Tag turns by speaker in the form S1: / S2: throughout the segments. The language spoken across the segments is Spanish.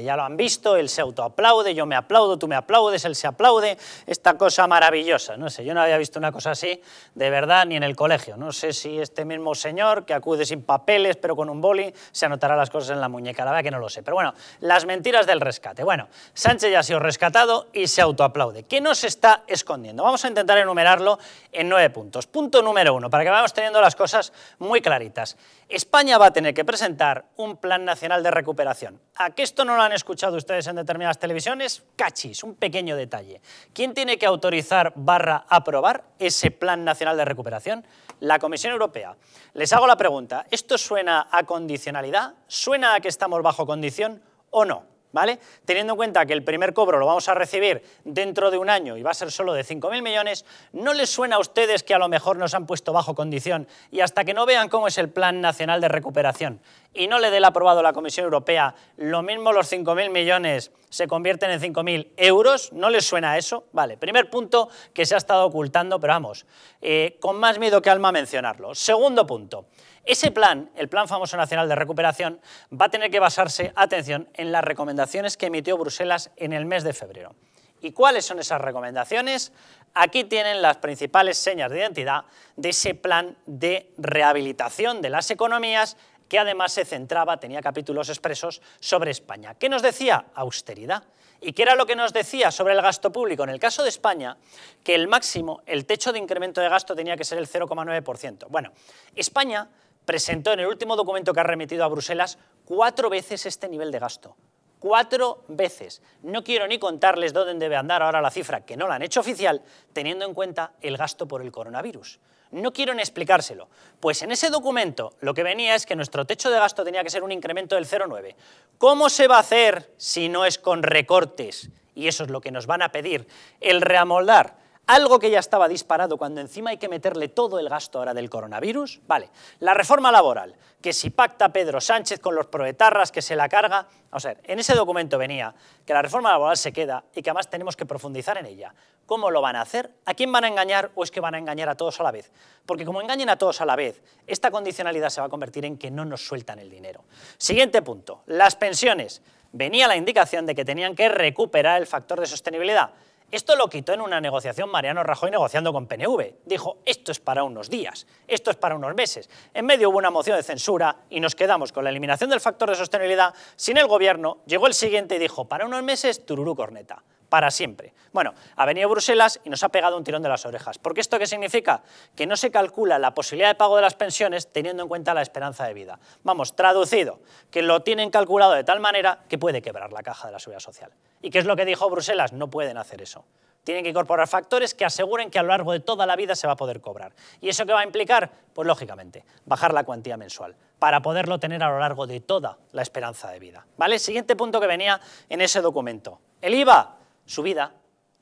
S1: Ya lo han visto, él se autoaplaude, yo me aplaudo, tú me aplaudes, él se aplaude, esta cosa maravillosa, no sé, yo no había visto una cosa así de verdad ni en el colegio, no sé si este mismo señor que acude sin papeles pero con un boli se anotará las cosas en la muñeca, la verdad que no lo sé, pero bueno, las mentiras del rescate, bueno, Sánchez ya ha sido rescatado y se autoaplaude, ¿qué nos está escondiendo? Vamos a intentar enumerarlo en nueve puntos. Punto número uno, para que vayamos teniendo las cosas muy claritas, España va a tener que presentar un plan nacional de recuperación, a que esto no no lo han escuchado ustedes en determinadas televisiones, cachis, un pequeño detalle. ¿Quién tiene que autorizar barra aprobar ese Plan Nacional de Recuperación? La Comisión Europea. Les hago la pregunta, ¿esto suena a condicionalidad? ¿Suena a que estamos bajo condición o no? ¿Vale? Teniendo en cuenta que el primer cobro lo vamos a recibir dentro de un año y va a ser solo de 5.000 millones, ¿no les suena a ustedes que a lo mejor nos han puesto bajo condición y hasta que no vean cómo es el Plan Nacional de Recuperación y no le dé el aprobado a la Comisión Europea, lo mismo los 5.000 millones se convierten en 5.000 euros, ¿no les suena eso? Vale, primer punto que se ha estado ocultando, pero vamos, eh, con más miedo que alma mencionarlo. Segundo punto, ese plan, el Plan Famoso Nacional de Recuperación, va a tener que basarse, atención, en las recomendaciones que emitió Bruselas en el mes de febrero. ¿Y cuáles son esas recomendaciones? Aquí tienen las principales señas de identidad de ese plan de rehabilitación de las economías que además se centraba, tenía capítulos expresos sobre España. ¿Qué nos decía? Austeridad. ¿Y qué era lo que nos decía sobre el gasto público? En el caso de España, que el máximo, el techo de incremento de gasto tenía que ser el 0,9%. Bueno, España presentó en el último documento que ha remitido a Bruselas cuatro veces este nivel de gasto. Cuatro veces. No quiero ni contarles dónde debe andar ahora la cifra, que no la han hecho oficial, teniendo en cuenta el gasto por el coronavirus. No quieren explicárselo. Pues en ese documento lo que venía es que nuestro techo de gasto tenía que ser un incremento del 0,9. ¿Cómo se va a hacer si no es con recortes? Y eso es lo que nos van a pedir. El reamoldar algo que ya estaba disparado cuando encima hay que meterle todo el gasto ahora del coronavirus? Vale, la reforma laboral, que si pacta Pedro Sánchez con los proetarras que se la carga... O sea, en ese documento venía que la reforma laboral se queda y que además tenemos que profundizar en ella. ¿Cómo lo van a hacer? ¿A quién van a engañar o es que van a engañar a todos a la vez? Porque como engañen a todos a la vez, esta condicionalidad se va a convertir en que no nos sueltan el dinero. Siguiente punto, las pensiones. Venía la indicación de que tenían que recuperar el factor de sostenibilidad. Esto lo quitó en una negociación Mariano Rajoy negociando con PNV. Dijo, esto es para unos días, esto es para unos meses. En medio hubo una moción de censura y nos quedamos con la eliminación del factor de sostenibilidad sin el gobierno. Llegó el siguiente y dijo, para unos meses, tururú corneta para siempre. Bueno, ha venido Bruselas y nos ha pegado un tirón de las orejas. ¿Por qué esto qué significa? Que no se calcula la posibilidad de pago de las pensiones teniendo en cuenta la esperanza de vida. Vamos, traducido, que lo tienen calculado de tal manera que puede quebrar la caja de la seguridad social. ¿Y qué es lo que dijo Bruselas? No pueden hacer eso. Tienen que incorporar factores que aseguren que a lo largo de toda la vida se va a poder cobrar. ¿Y eso qué va a implicar? Pues lógicamente, bajar la cuantía mensual para poderlo tener a lo largo de toda la esperanza de vida. ¿Vale? Siguiente punto que venía en ese documento. El IVA subida,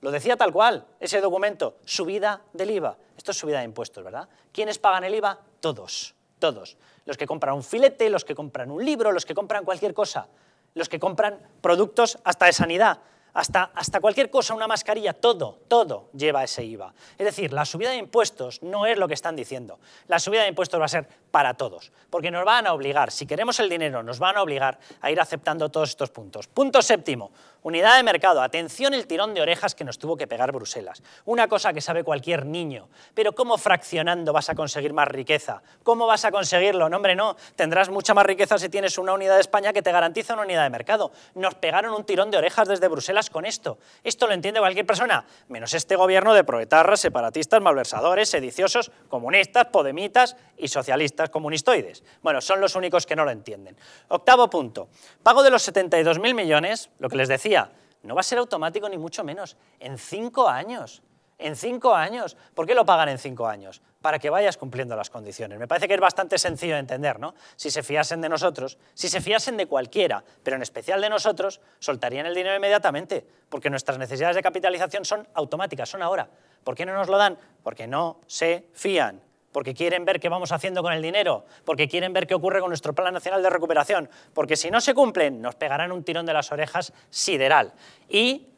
S1: lo decía tal cual ese documento, subida del IVA. Esto es subida de impuestos, ¿verdad? ¿Quiénes pagan el IVA? Todos, todos. Los que compran un filete, los que compran un libro, los que compran cualquier cosa, los que compran productos hasta de sanidad, hasta, hasta cualquier cosa, una mascarilla, todo, todo lleva ese IVA. Es decir, la subida de impuestos no es lo que están diciendo. La subida de impuestos va a ser para todos, porque nos van a obligar, si queremos el dinero, nos van a obligar a ir aceptando todos estos puntos. Punto séptimo, unidad de mercado. Atención el tirón de orejas que nos tuvo que pegar Bruselas. Una cosa que sabe cualquier niño, pero ¿cómo fraccionando vas a conseguir más riqueza? ¿Cómo vas a conseguirlo? No, hombre, no, tendrás mucha más riqueza si tienes una unidad de España que te garantiza una unidad de mercado. Nos pegaron un tirón de orejas desde Bruselas con esto. Esto lo entiende cualquier persona, menos este gobierno de proetarras, separatistas, malversadores, sediciosos, comunistas, podemitas y socialistas comunistoides. Bueno, son los únicos que no lo entienden. Octavo punto. Pago de los 72.000 millones, lo que les decía, no va a ser automático ni mucho menos. En cinco años. En cinco años. ¿Por qué lo pagan en cinco años? Para que vayas cumpliendo las condiciones. Me parece que es bastante sencillo de entender, ¿no? Si se fiasen de nosotros, si se fiasen de cualquiera, pero en especial de nosotros, soltarían el dinero inmediatamente, porque nuestras necesidades de capitalización son automáticas, son ahora. ¿Por qué no nos lo dan? Porque no se fían porque quieren ver qué vamos haciendo con el dinero, porque quieren ver qué ocurre con nuestro Plan Nacional de Recuperación, porque si no se cumplen nos pegarán un tirón de las orejas sideral. Y,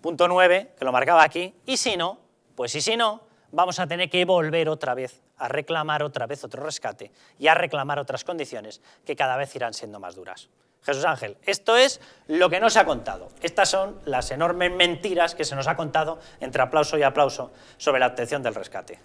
S1: punto nueve, que lo marcaba aquí, y si no, pues y si no, vamos a tener que volver otra vez a reclamar otra vez otro rescate y a reclamar otras condiciones que cada vez irán siendo más duras. Jesús Ángel, esto es lo que no se ha contado. Estas son las enormes mentiras que se nos ha contado entre aplauso y aplauso sobre la obtención del rescate.